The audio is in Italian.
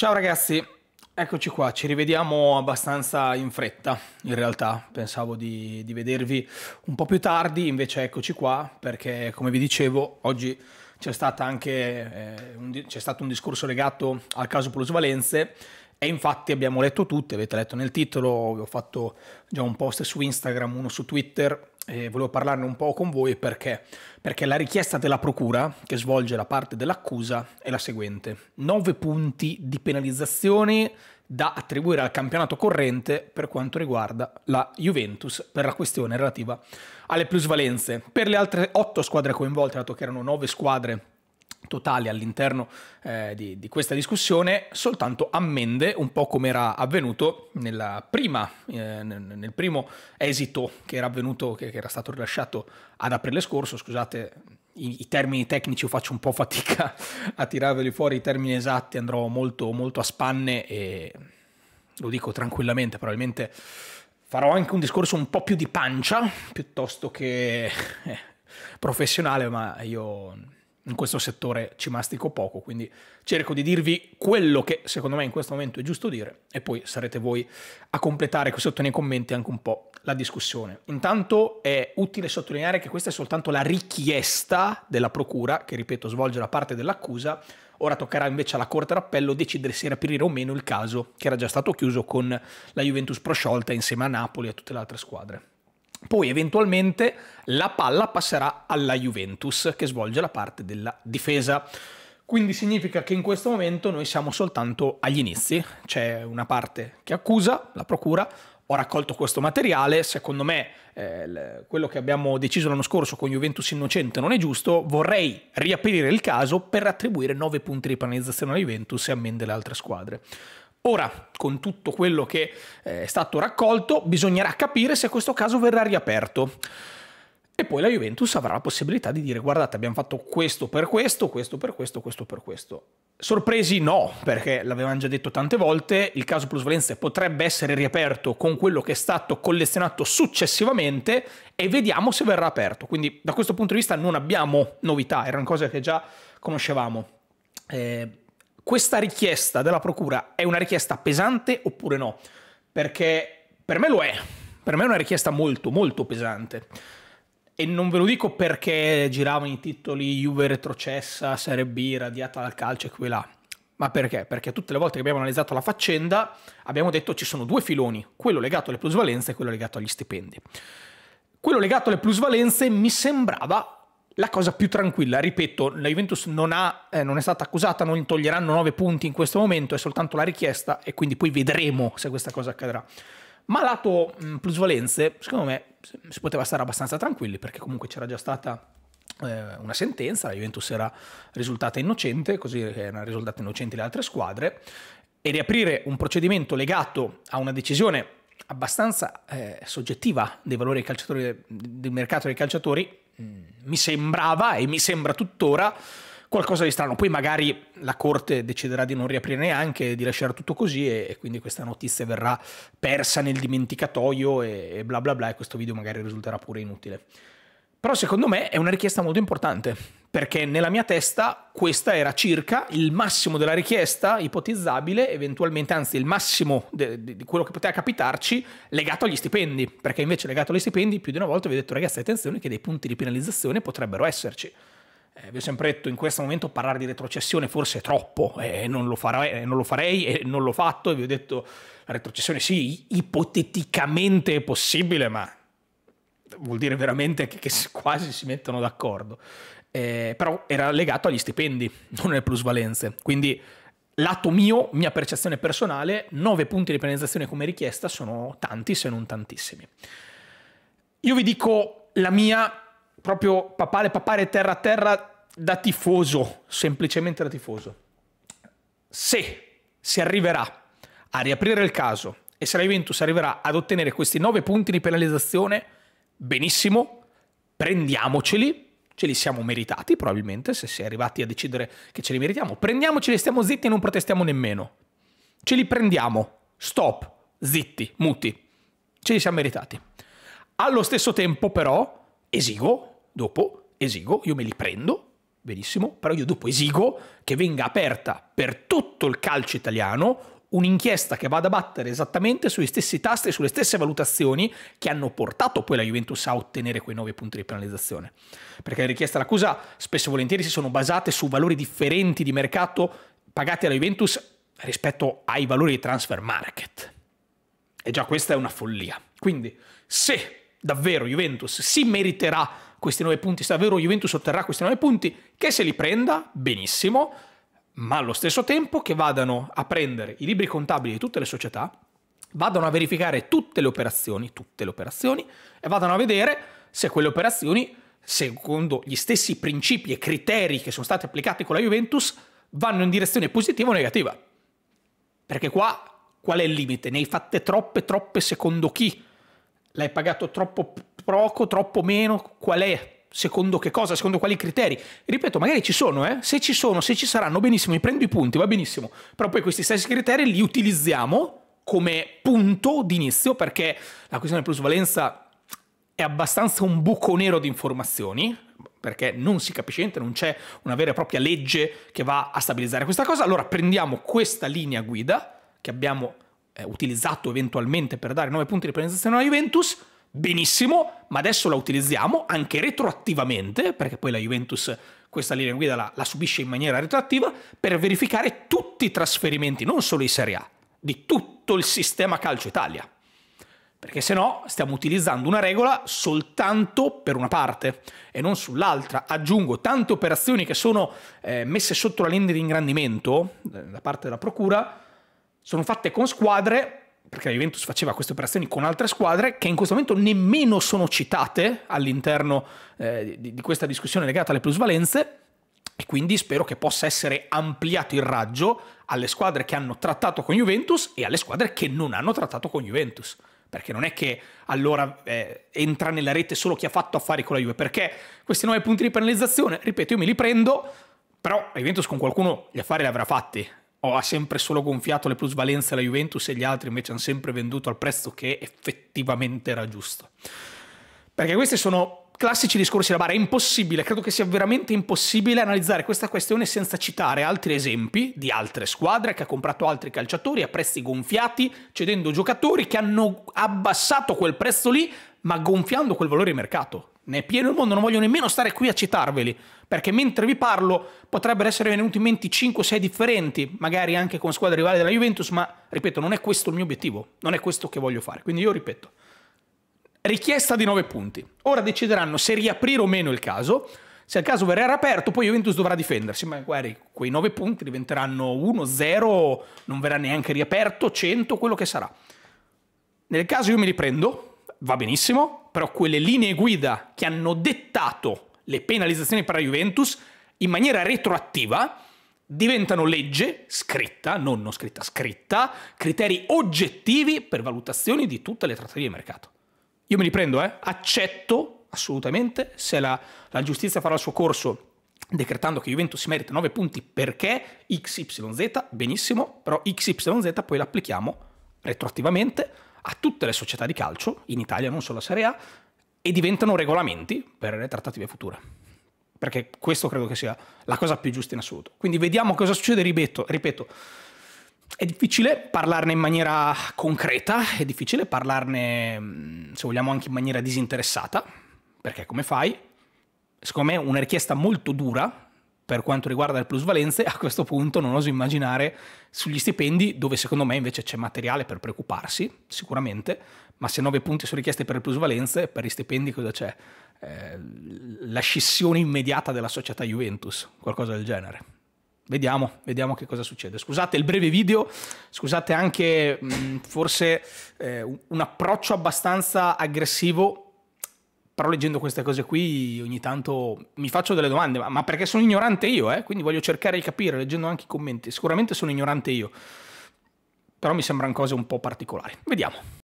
Ciao ragazzi, eccoci qua, ci rivediamo abbastanza in fretta in realtà, pensavo di, di, vedervi un po' più tardi, invece eccoci qua perché come vi dicevo oggi c'è stato anche eh, un, stato un discorso legato al caso plusvalenze e infatti abbiamo letto tutti, avete letto nel titolo, ho fatto già un post su Instagram, uno su Twitter, eh, volevo parlarne un po' con voi perché? perché la richiesta della Procura, che svolge la parte dell'accusa, è la seguente. 9 punti di penalizzazione da attribuire al campionato corrente per quanto riguarda la Juventus per la questione relativa alle plusvalenze. Per le altre 8 squadre coinvolte, dato che erano 9 squadre totali all'interno eh, di, di, questa discussione soltanto ammende, un po' come era avvenuto prima, eh, nel primo esito che era, avvenuto, che, che era stato rilasciato ad aprile scorso, scusate i, i termini tecnici faccio un po' fatica a tirarveli fuori, i termini esatti andrò molto, molto a spanne e lo dico tranquillamente, probabilmente farò anche un discorso un po' più di pancia piuttosto che eh, professionale, ma io in questo settore ci mastico poco, quindi cerco di dirvi quello che secondo me in questo momento è giusto dire e poi sarete voi a completare qui sotto nei commenti anche un po' la discussione. Intanto è utile sottolineare che questa è soltanto la richiesta della procura, che ripeto svolge la parte dell'accusa, ora toccherà invece alla Corte d'Appello decidere se riaprire o meno il caso che era già stato chiuso con la Juventus prosciolta insieme a Napoli e a tutte le altre squadre. Poi eventualmente la palla passerà alla Juventus che svolge la parte della difesa. Quindi significa che in questo momento noi siamo soltanto agli inizi, c'è una parte che accusa la procura, ho raccolto questo materiale, secondo me eh, quello che abbiamo deciso l'anno scorso con Juventus Innocente non è giusto, vorrei riaprire il caso per attribuire 9 punti di penalizzazione alla Juventus e ammende le altre squadre. Ora, con tutto quello che eh, è stato raccolto, bisognerà capire se questo caso verrà riaperto. E poi la Juventus avrà la possibilità di dire guardate abbiamo fatto questo per questo, questo per questo, questo per questo. Sorpresi no, perché l'avevamo già detto tante volte, il caso Plus Valenze potrebbe essere riaperto con quello che è stato collezionato successivamente e vediamo se verrà aperto. Quindi da questo punto di vista non abbiamo novità, erano cose che già conoscevamo. Eh, questa richiesta della Procura è una richiesta pesante oppure no? Perché per me lo è, per me è una richiesta molto molto pesante. E non ve lo dico perché giravano i titoli Juve retrocessa, Serie B, radiata dal calcio e qui là. Ma perché? Perché tutte le volte che abbiamo analizzato la faccenda abbiamo detto ci sono due filoni, quello legato alle plusvalenze e quello legato agli stipendi. Quello legato alle plusvalenze mi sembrava la cosa più tranquilla, ripeto, la Juventus non, ha, eh, non, è stata accusata, non toglieranno 9 punti in questo momento, è soltanto la richiesta e quindi poi vedremo se questa cosa accadrà. Ma lato mh, mm, plusvalenze, secondo me si poteva stare abbastanza tranquilli perché comunque c'era già stata eh, una sentenza, la Juventus era risultata innocente, così eh, erano risultate innocenti le altre squadre, e riaprire un procedimento legato a una decisione abbastanza eh, soggettiva dei valori del mercato dei calciatori Mm, mi sembrava e mi sembra tuttora qualcosa di strano. Poi magari la corte deciderà di non riaprire neanche, di lasciare tutto così e, e quindi questa notizia verrà persa nel dimenticatoio e, e bla bla bla e questo video magari risulterà pure inutile. Però secondo me è una richiesta molto importante, perché nella mia testa questa era circa il massimo della richiesta ipotizzabile, eventualmente, anzi il massimo di quello che poteva capitarci legato agli stipendi, perché invece legato agli stipendi più di una volta vi ho detto ragazzi attenzione che dei punti di penalizzazione potrebbero esserci. Eh, vi ho sempre detto in questo momento parlare di retrocessione forse è troppo, eh, non, eh, non lo farei e non l'ho fatto e vi ho detto la retrocessione sì, ipoteticamente è possibile, ma vuol dire veramente che, che quasi si mettono d'accordo. Eh, però era legato agli stipendi, non alle plusvalenze. Quindi, lato mio, mia percezione personale, 9 punti di penalizzazione come richiesta sono tanti, se non tantissimi. Io vi dico la mia, proprio papale, papale, terra a terra, da tifoso, semplicemente da tifoso. Se si arriverà a riaprire il caso e se la Juventus arriverà ad ottenere questi 9 punti di penalizzazione, benissimo, prendiamoceli, ce li siamo meritati probabilmente, se si è arrivati a decidere che ce li meritiamo, prendiamoceli, stiamo zitti e non protestiamo nemmeno. Ce li prendiamo, stop, zitti, muti, ce li siamo meritati. Allo stesso tempo però esigo, dopo esigo, io me li prendo, benissimo, però io dopo esigo che venga aperta per tutto il calcio italiano un'inchiesta che vada a battere esattamente sugli stessi tasti e sulle stesse valutazioni che hanno portato poi la Juventus a ottenere quei 9 punti di penalizzazione. Perché le richieste all'accusa spesso e volentieri si sono basate su valori differenti di mercato pagati alla Juventus rispetto ai valori di transfer market. E già questa è una follia. Quindi se davvero Juventus si meriterà questi 9 punti, se davvero Juventus otterrà questi 9 punti, che se li prenda, benissimo ma allo stesso tempo che vadano a prendere i libri contabili di tutte le società, vadano a verificare tutte le operazioni, tutte le operazioni, e vadano a vedere se quelle operazioni, secondo gli stessi principi e criteri che sono stati applicati con la Juventus, vanno in direzione positiva o negativa. Perché qua qual è il limite? Ne hai fatte troppe, troppe secondo chi? L'hai pagato troppo poco, troppo meno? Qual è secondo che cosa, secondo quali criteri. Ripeto, magari ci sono, eh? se ci sono, se ci saranno, benissimo, mi prendo i punti, va benissimo, però poi questi stessi criteri li utilizziamo come punto d'inizio perché la questione della plusvalenza è abbastanza un buco nero di informazioni perché non si capisce niente, non c'è una vera e propria legge che va a stabilizzare questa cosa. Allora prendiamo questa linea guida che abbiamo eh, utilizzato eventualmente per dare 9 punti di penalizzazione alla Juventus benissimo, ma adesso la utilizziamo anche retroattivamente, perché poi la Juventus questa linea guida la, la subisce in maniera retroattiva, per verificare tutti i trasferimenti, non solo in Serie A, di tutto il sistema calcio Italia. Perché se no stiamo utilizzando una regola soltanto per una parte e non sull'altra. Aggiungo tante operazioni che sono eh, messe sotto la linea di ingrandimento eh, da parte della Procura, sono fatte con squadre perché la Juventus faceva queste operazioni con altre squadre che in questo momento nemmeno sono citate all'interno eh, di, di questa discussione legata alle plusvalenze, e quindi spero che possa essere ampliato il raggio alle squadre che hanno trattato con Juventus e alle squadre che non hanno trattato con Juventus. Perché non è che allora eh, entra nella rete solo chi ha fatto affari con la Juve, perché questi nuovi punti di penalizzazione, ripeto, io me li prendo, però la Juventus con qualcuno gli affari li avrà fatti o ha sempre solo gonfiato le plusvalenze alla Juventus e gli altri invece hanno sempre venduto al prezzo che effettivamente era giusto. Perché questi sono classici discorsi da bar, è impossibile, credo che sia veramente impossibile analizzare questa questione senza citare altri esempi di altre squadre che ha comprato altri calciatori a prezzi gonfiati, cedendo giocatori che hanno abbassato quel prezzo lì, ma gonfiando quel valore di mercato ne è pieno il mondo, non voglio nemmeno stare qui a citarveli, perché mentre vi parlo potrebbero essere venuti in mente 5-6 differenti, magari anche con squadre rivali della Juventus, ma ripeto, non è questo il mio obiettivo, non è questo che voglio fare. Quindi io ripeto, richiesta di 9 punti. Ora decideranno se riaprire o meno il caso. Se il caso verrà aperto, poi Juventus dovrà difendersi, magari quei 9 punti diventeranno 1-0, non verrà neanche riaperto, 100, quello che sarà. Nel caso io me li prendo, va benissimo, però quelle linee guida che hanno dettato le penalizzazioni per la Juventus in maniera retroattiva diventano legge scritta, non non scritta, scritta, criteri oggettivi per valutazioni di tutte le trattative di mercato. Io me li prendo, eh? accetto assolutamente se la, la giustizia farà il suo corso decretando che Juventus si merita 9 punti perché XYZ, benissimo, però XYZ poi l'applichiamo retroattivamente a tutte le società di calcio, in Italia non solo la Serie A, e diventano regolamenti per le trattative future. Perché questo credo che sia la cosa più giusta in assoluto. Quindi vediamo cosa succede, ripeto, ripeto è difficile parlarne in maniera concreta, è difficile parlarne, mm, se vogliamo, anche in maniera disinteressata, perché come fai? Secondo me è una richiesta molto dura per quanto riguarda le plusvalenze, a questo punto non oso immaginare sugli stipendi, dove secondo me invece c'è materiale per preoccuparsi, sicuramente, ma se 9 punti sono richiesti per le plusvalenze, per gli stipendi cosa c'è? Eh, la scissione immediata della società Juventus, qualcosa del genere. Vediamo, vediamo che cosa succede. Scusate il breve video, scusate anche mh, mm, forse eh, un approccio abbastanza aggressivo però leggendo queste cose qui ogni tanto mi faccio delle domande, ma, ma perché sono ignorante io, eh? quindi voglio cercare di capire leggendo anche i commenti, sicuramente sono ignorante io, però mi sembrano cose un po' particolari. Vediamo.